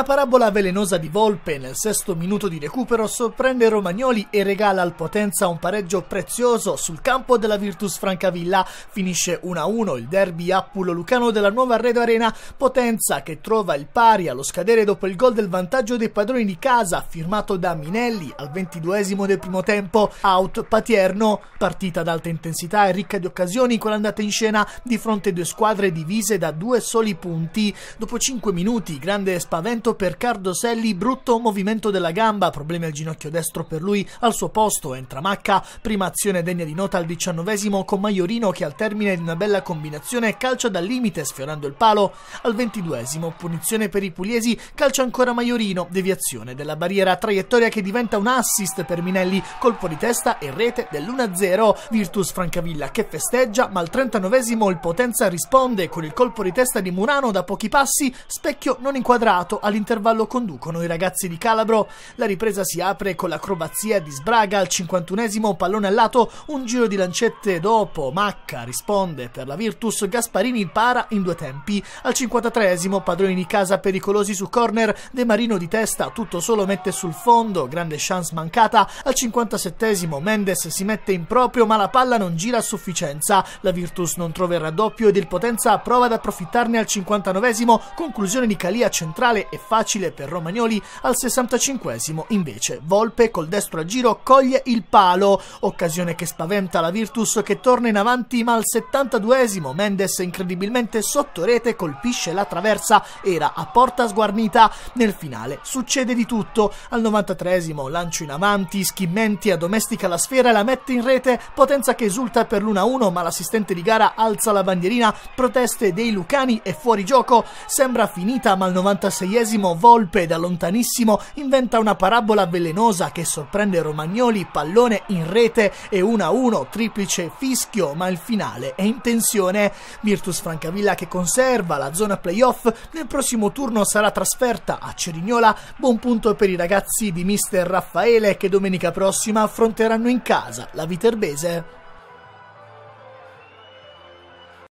La parabola velenosa di Volpe nel sesto minuto di recupero sorprende Romagnoli e regala al Potenza un pareggio prezioso sul campo della Virtus Francavilla. Finisce 1-1 il derby Appulo-Lucano della nuova Arredo Arena. Potenza che trova il pari allo scadere dopo il gol del vantaggio dei padroni di casa firmato da Minelli al ventiduesimo del primo tempo. Out Patierno, partita ad alta intensità e ricca di occasioni con l'andata in scena di fronte a due squadre divise da due soli punti. Dopo 5 minuti, grande spavento segnato per Selli, brutto movimento della gamba, problemi al ginocchio destro per lui, al suo posto entra Macca, prima azione degna di nota al diciannovesimo con Maiorino che al termine di una bella combinazione calcia dal limite sfiorando il palo, al ventiduesimo punizione per i pugliesi, calcia ancora Maiorino, deviazione della barriera, traiettoria che diventa un assist per Minelli, colpo di testa e rete dell'1-0, Virtus Francavilla che festeggia ma al trentanovesimo il Potenza risponde con il colpo di testa di Murano da pochi passi, specchio non inquadrato all'interno all'intervallo conducono i ragazzi di Calabro. La ripresa si apre con l'acrobazia di Sbraga al 51 pallone al lato, un giro di lancette dopo, Macca risponde per la Virtus, Gasparini para in due tempi. Al 53 padroni di casa pericolosi su corner, De Marino di testa, tutto solo mette sul fondo, grande chance mancata. Al 57 Mendes si mette in proprio ma la palla non gira a sufficienza. La Virtus non trova il raddoppio ed il Potenza prova ad approfittarne al 59 conclusione di Calia centrale e facile per Romagnoli, al 65 invece Volpe col destro a giro coglie il palo, occasione che spaventa la Virtus che torna in avanti ma al 72 Mendes incredibilmente sotto rete colpisce la traversa, era a porta sguarnita, nel finale succede di tutto, al 93 lancio in avanti, Schimmenti addomestica la sfera e la mette in rete, Potenza che esulta per l'1-1 ma l'assistente di gara alza la bandierina, proteste dei Lucani e fuori gioco, sembra finita ma al 96 ventesimo Volpe da lontanissimo inventa una parabola velenosa che sorprende Romagnoli, pallone in rete e 1-1, triplice fischio, ma il finale è in tensione. Virtus Francavilla che conserva la zona playoff, nel prossimo turno sarà trasferta a Cerignola, buon punto per i ragazzi di mister Raffaele che domenica prossima affronteranno in casa la Viterbese.